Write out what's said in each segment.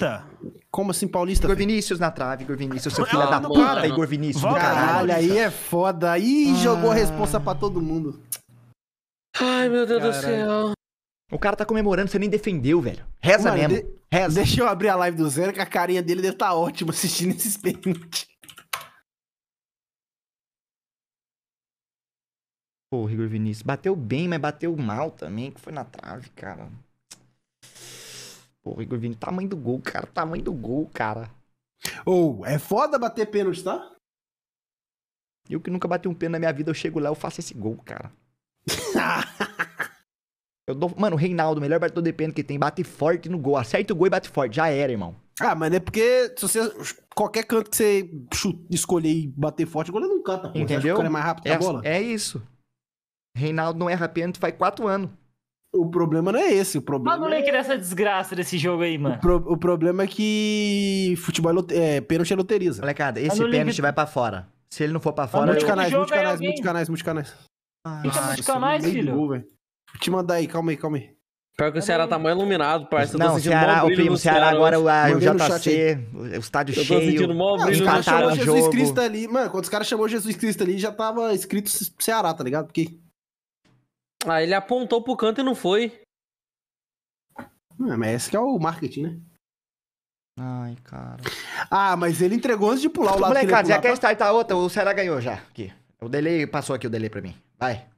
paulista? Como assim paulista? Igor Vinícius na trave, Igor Vinícius, seu filho da puta, Igor Vinícius. Volta, caralho, aí é foda. Aí ah. jogou a responsa pra todo mundo. Ai, meu Deus do céu. O cara tá comemorando, você nem defendeu, velho. Reza Mano, mesmo. De... Reza. Deixa eu abrir a live do Zero, que a carinha dele deve estar tá ótima assistindo esse pênaltis. Pô, Igor Vinícius. Bateu bem, mas bateu mal também, que foi na trave, cara. Pô, Igor Vini, tamanho do gol, cara. Tamanho do gol, cara. Ou, oh, é foda bater pênalti, tá? Eu que nunca bati um pênalti na minha vida, eu chego lá, eu faço esse gol, cara. eu dou... Mano, o Reinaldo, melhor batedor de pênalti que tem, bate forte no gol. Acerta o gol e bate forte. Já era, irmão. Ah, mas é porque se você. Qualquer canto que você chute, escolher e bater forte, o goleiro não canta. Entendeu? Você acha que o cara é mais rápido que é, a bola? É isso. Reinaldo não erra pênalti faz quatro anos. O problema não é esse, o problema. Manda o link é... dessa desgraça desse jogo aí, mano. O, pro... o problema é que futebol é, é pênalti é loteriza. Molecada, tá esse Manda pênalti link... vai pra fora. Se ele não for pra fora. Multicanais, multicanais, multicanais, multicanais. Ah, Fica multicanais, filho. Vou te mandar aí, calma aí, calma aí. Pior que o Ceará tá mais iluminado, parça. Não, o Ceará, o primo, Ceará, Ceará agora o, o JC, tá o estádio eu cheio. Eu tô sentindo mó brilho no Jesus jogo. Cristo ali, mano, quando os caras chamou Jesus Cristo ali, já tava escrito Ceará, tá ligado? Porque ah, ele apontou pro canto e não foi. mas esse que é o marketing, né? Ai, cara. Ah, mas ele entregou antes de pular o lado cara, já a estar tá outra, o Ceará ganhou já. Aqui. O delay passou aqui o delay pra mim. Vai.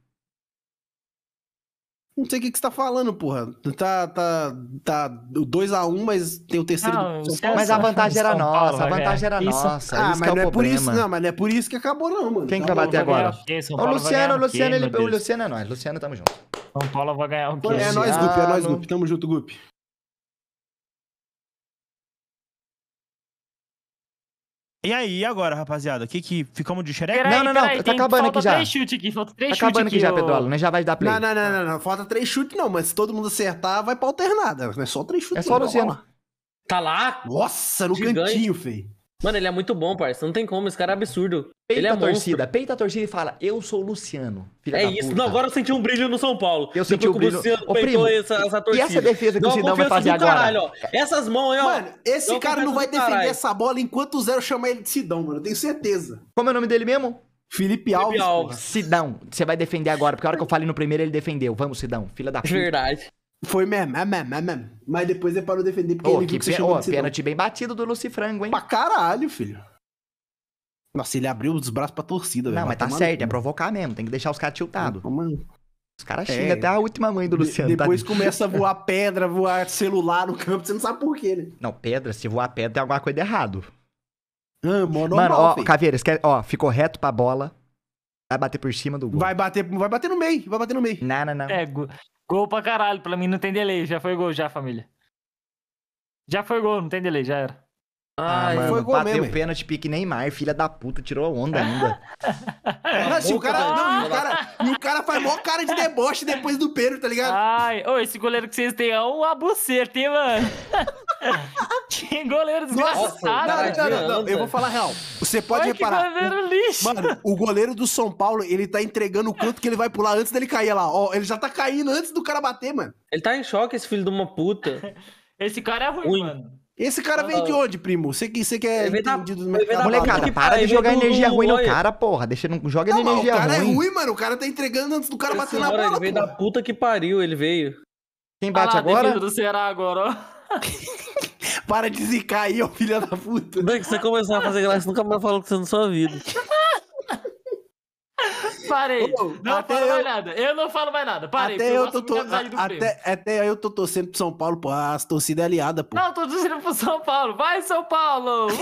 Não sei o que, que você tá falando, porra. Tá, tá, tá 2x1, um, mas tem o terceiro não, do é Mas a vantagem era Paulo, nossa, a né? vantagem era isso. nossa. Ah, isso é mas é não é por isso, não, mas não é por isso que acabou, não, mano. Quem que tá vai bater agora? O Luciano, o Luciano, ele, o Luciano é nós. Luciano, tamo tá junto. São Paulo vai ganhar o quê? É nós, Gupe, é ah, nós, Gupe. Tamo junto, Gupe. E aí, agora, rapaziada? O que que... Ficamos de xereca? não, não, não. Peraí, tá acabando aqui já. Falta três chutes aqui. Falta três tá chutes acabando aqui, já, Pedro Alan. Né? Já vai dar play. Não, não, não, não, Falta três chutes não. Mas se todo mundo acertar, vai pra alternada. Né? é só três chutes. É só tá Luciano. Tá lá? Nossa, no Gigante. cantinho, feio. Mano, ele é muito bom, parça. Não tem como, esse cara é absurdo. Peita ele é a torcida, monstro. peita a torcida e fala: Eu sou o Luciano. é isso. Puta. Não, agora eu senti um brilho no São Paulo. Eu senti um brilho. O Luciano Ô, primo, essa, essa torcida. E essa defesa que o Sidão vai fazer agora? Caralho, Essas mãos aí, ó. Mano, esse cara não vai defender essa bola enquanto o Zero chama ele de Sidão, mano. Eu tenho certeza. Como é o nome dele mesmo? Felipe Alves. Felipe Alves. Sidão, você vai defender agora, porque a hora que eu falei no primeiro, ele defendeu. Vamos, Sidão, filha da puta. Verdade. Foi mesmo, é mesmo, é mesmo. Mas depois ele parou de defender porque oh, ele que viu que chegou oh, pênalti bem batido do Lucifrango, hein? Pra caralho, filho. Nossa, ele abriu os braços pra torcida, velho. Não, mas tá certo, é provocar mesmo, tem que deixar os caras tiltados. Os caras é. xingam é. até a última mãe do Luciano. Tá de depois tá... começa a voar pedra, voar celular no campo, você não sabe por quê, né? Não, pedra, se voar pedra tem alguma coisa de errado. Ah, monormal, Mano, ó, Caveira, quer... ó, ficou reto pra bola, vai bater por cima do gol. Vai bater, vai bater no meio, vai bater no meio. Não, não, não. É, Gol pra caralho, pra mim não tem delay. Já foi gol, já, família. Já foi gol, não tem delay, já era. Ah, ah mano, foi gol bateu mesmo. pênalti pique Neymar, filha da puta, tirou a onda ainda. Nossa, o cara, não, e, o cara, e o cara faz mó cara de deboche depois do pênalti, tá ligado? Ai, ô, esse goleiro que vocês têm é um abuceta, hein, mano? que goleiro desgraçado. Não, não, não, Eu vou falar real. Você pode Olha reparar. Que goleiro lixo. Mano, o goleiro do São Paulo, ele tá entregando o canto que ele vai pular antes dele cair lá. Ó, ele já tá caindo antes do cara bater, mano. Ele tá em choque, esse filho de uma puta. esse cara é ruim, ruim. mano. Esse cara vem de onde, primo? Você que, você que é entendido da, Molecada, para de jogar do, energia do, ruim no cara, porra. Deixa não joga não, energia ruim. O cara é ruim. é ruim, mano. O cara tá entregando antes do cara Esse bater na bola. Ele veio porra. da puta que pariu, ele veio. Quem bate ah lá, agora? do Ceará agora, ó. Para de zicar aí, ô filho da puta. Bem, que você começou a fazer graça, nunca mais falou com você na sua vida. Parei. Ô, não falo eu... mais nada. Eu não falo mais nada. Parei. Até eu, tô, tô... até, até eu tô torcendo pro São Paulo, pô. As torcidas é aliada, pô. Não, tô torcendo pro São Paulo. Vai, São Paulo! Uhul!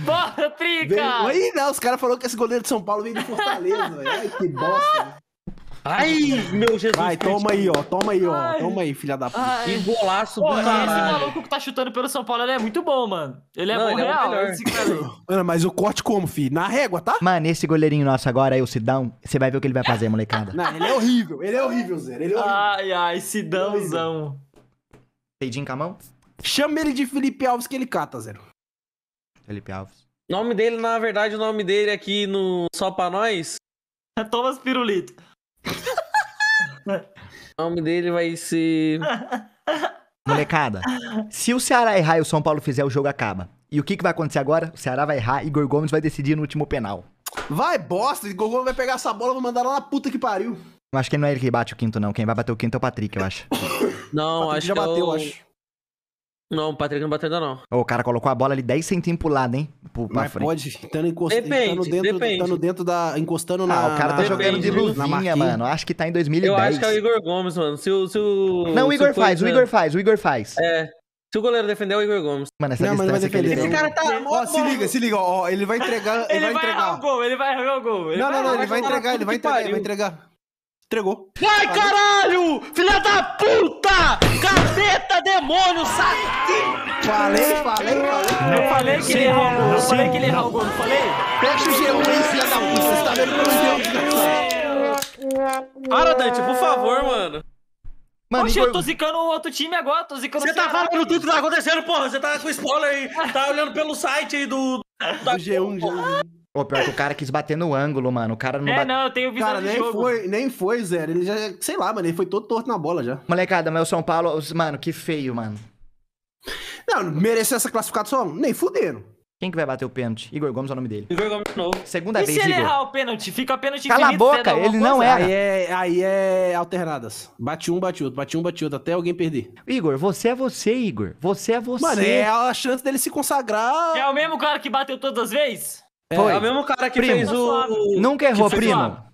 Bora, trica! Aí não, os caras falaram que esse goleiro de São Paulo veio de Fortaleza, velho. Ai, que bosta. Né? Ai, meu Jesus. Vai, toma aí, ó. Toma aí, ó. Ai. Toma aí, filha da puta. Que golaço do caralho. Esse maluco que tá chutando pelo São Paulo, ele é muito bom, mano. Ele é não, bom ele é real. É esse cara Mano, mas o corte como, fi? Na régua, tá? Mano, esse goleirinho nosso agora aí, o Sidão, você vai ver o que ele vai fazer, molecada. Não, ele é horrível. Ele é horrível, Zé. Ele é horrível. Ai, ai, Sidãozão. Peidinho com a mão? Chama ele de Felipe Alves que ele cata, Zero. Felipe Alves. Nome dele, na verdade, o nome dele aqui no Só Pra Nós... É Thomas Pirulito o nome dele vai ser. Molecada, se o Ceará errar e o São Paulo fizer, o jogo acaba. E o que, que vai acontecer agora? O Ceará vai errar e Igor Gomes vai decidir no último penal. Vai, bosta! Igor Gomes vai pegar essa bola e vai mandar lá na puta que pariu. Eu acho que não é ele que bate o quinto, não. Quem vai bater o quinto é o Patrick, eu acho. Não, acho já que é bateu, eu... acho. Não, o Patrick não bateu ainda não. o cara colocou a bola ali 10 centímetros pro lado, hein? Pro, pra Mas frente. pode, estando encostando dentro, dentro da... Encostando ah, na... Ah, o cara tá depende, jogando de né? luvinha, mano. Acho que tá em 2010. Eu acho que é o Igor Gomes, mano. Se o... Se o não, o Igor faz, o Igor faz, o Igor faz. É, se o goleiro defender, é o Igor Gomes. Mano, essa não, distância mas vai defender. Esse cara tá... Ó, se liga, se liga. Ó, ele vai entregar... ele, ele vai, vai entregar. errar o gol, ele vai errar o gol. não, não, não, ele vai entregar, ele vai entregar, ele vai entregar. Entregou. Vai, caralho! Filha da puta! Capeta, demônio, saci! Falei, falei, falei. Não falei que ele errou o gol, Não falei que ele errou o gol, não falei? Fecha o G1 aí, filha da puta. Você tá vendo como Deus Para, Dante, por favor, mano. Mano, Poxa, eu tô zicando o outro time agora, tô zicando o Você tá falando tudo que tá acontecendo, porra. Você tá com spoiler aí, tá olhando pelo site aí do. do G1, G1. Pô, pior que o cara quis bater no ângulo, mano. O cara não É, bate... não, eu tenho visão cara, nem jogo. Foi, nem foi, Zé. Ele já, sei lá, mano, ele foi todo torto na bola já. Molecada, mas o São Paulo, mano, que feio, mano. Não, mereceu essa classificação? Nem fuderam. Quem que vai bater o pênalti? Igor Gomes é o nome dele. Igor Gomes de novo. Segunda e vez, se ele Igor. errar o pênalti? Fica o pênalti Cala infinito. Cala a boca, ele não erra. Aí é, aí é alternadas. Bate um, bate outro, bate um, bate outro, até alguém perder. Igor, você é você, Igor. Você é você. Mano, é a chance dele se consagrar... É o mesmo cara que bateu todas as vezes? É, Foi. é o mesmo cara que primo. fez tá o. Nunca errou, primo.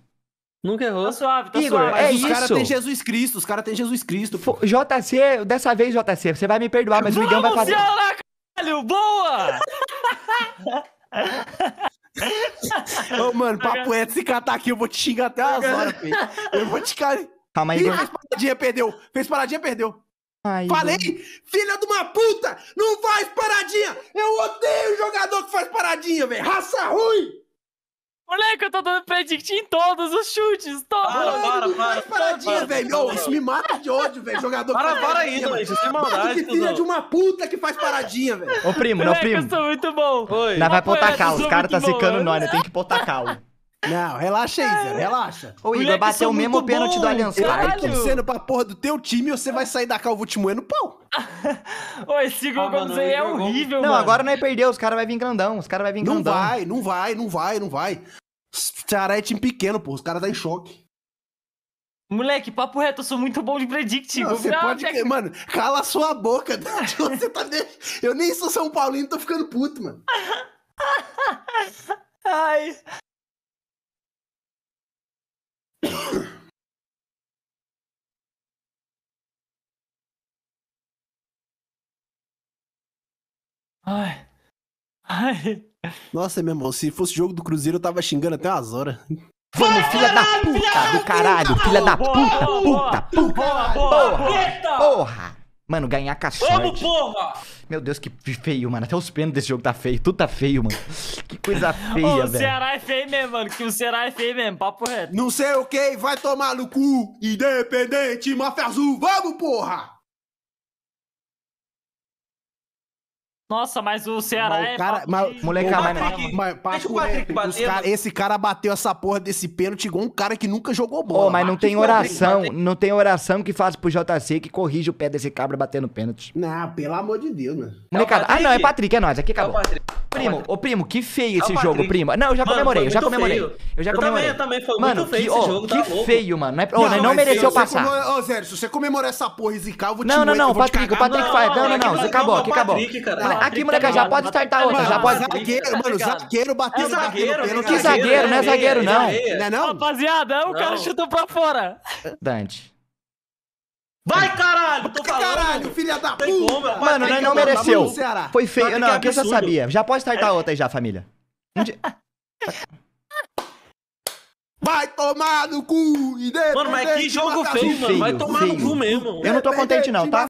Nunca errou. Tá suave, tá Igor, suave. É os caras têm Jesus Cristo, os caras têm Jesus Cristo. Pô. JC, dessa vez, JC, você vai me perdoar, mas Vamos, o Igão vai fazer. Lá, caralho, boa! Ô, mano, papo é, se catar aqui, eu vou te xingar até as horas, filho. Eu vou te catar. Calma aí, Ih, Igor. fez paradinha, perdeu. Fez paradinha, perdeu. Ai, Falei, Deus. filha de uma puta, não faz paradinha. Eu odeio jogador que faz paradinha, velho. Raça ruim. Moleque, eu tô dando predict em todos os chutes. Todos. Bora, bora, não Faz paradinha, velho. Isso me mata de ódio, velho. Jogador para, que faz para isso, velho. Isso é Que filha de uma puta que faz paradinha, velho. Ô, primo, meu primo. Eu sou muito bom. Oi. Nós vai botar Os caras tá secando né? nós, né? Tem que botar cal. Não, relaxa, Zé, relaxa. Ô, Igor, bateu o mesmo pênalti do Allianz Parque. Eu torcendo pra porra do teu time você vai sair da calva último ano, pau. Ô, esse gol, ah, mano, é, é horrível, não, mano. Não, agora não é perder, os caras vão vir grandão, os caras vão vir grandão. Não vai, não vai, não vai, não vai. Ceará é time pequeno, pô, os caras tá em choque. Moleque, papo reto, eu sou muito bom de predict. Não, você pode... Até... Mano, cala a sua boca. Tá? você tá... Eu nem sou São Paulino, tô ficando puto, mano. Ai... Ai. Ai. Nossa, meu irmão, se fosse jogo do Cruzeiro, eu tava xingando até umas horas. Vamos, filha da puta do caralho, filha da puta, puta, puta, porra, porra. Mano, ganhar caçote. Vamos, porra! Meu Deus, que feio, mano. Até os pênaltis desse jogo tá feio. Tudo tá feio, mano. Que coisa feia, velho. O Ceará é feio mesmo, mano. Que o Ceará é feio mesmo. Papo reto. Não sei o que, vai tomar no cu. Independente, Mafia Azul. Vamos, porra! Nossa, mas o Ceará mas o é cara, é. Mas, moleque, mas, Patrick, mas, mas, cara, esse cara bateu essa porra desse pênalti igual um cara que nunca jogou bola. Oh, mas não tem oração, não tem oração que faça pro JC que corrija o pé desse cabra batendo pênalti. Não, pelo amor de Deus, moleque. Molecada, é ah, não, é Patrick, é nós, aqui é acabou. É Primo, ô primo, que feio esse jogo, primo. Não, eu já mano, comemorei, eu já comemorei. Feio. Eu já eu comemorei. Também, eu também, foi mano, muito feio tá que, esse jogo, Que tá feio, mano. Não, é, não, não, não mereceu passar. Ô, oh, Zé, se você comemorar essa porra e zicar, eu vou te Não, não, não, Patrick, o Patrick faz. Não, não, não, acabou, que acabou. Aqui, moleque, tá já pode startar outra, já pode. Tá mano, zagueiro bateu é zagueiro. Que zagueiro, né? não é zagueiro, não. É. É não? Rapaziada, o cara chutou pra fora. Dante. Vai, cara! caralho, tô falando. Caralho, filha da puta. Mano, tá não, é não tá mereceu. Foi feio. Tá não, aqui eu já é sabia. Já pode tartar outra aí já, família. Vai tomar no cu e Mano, mas que jogo feio, mano. Vai tomar feio. no cu mesmo. Eu não tô contente não, tá?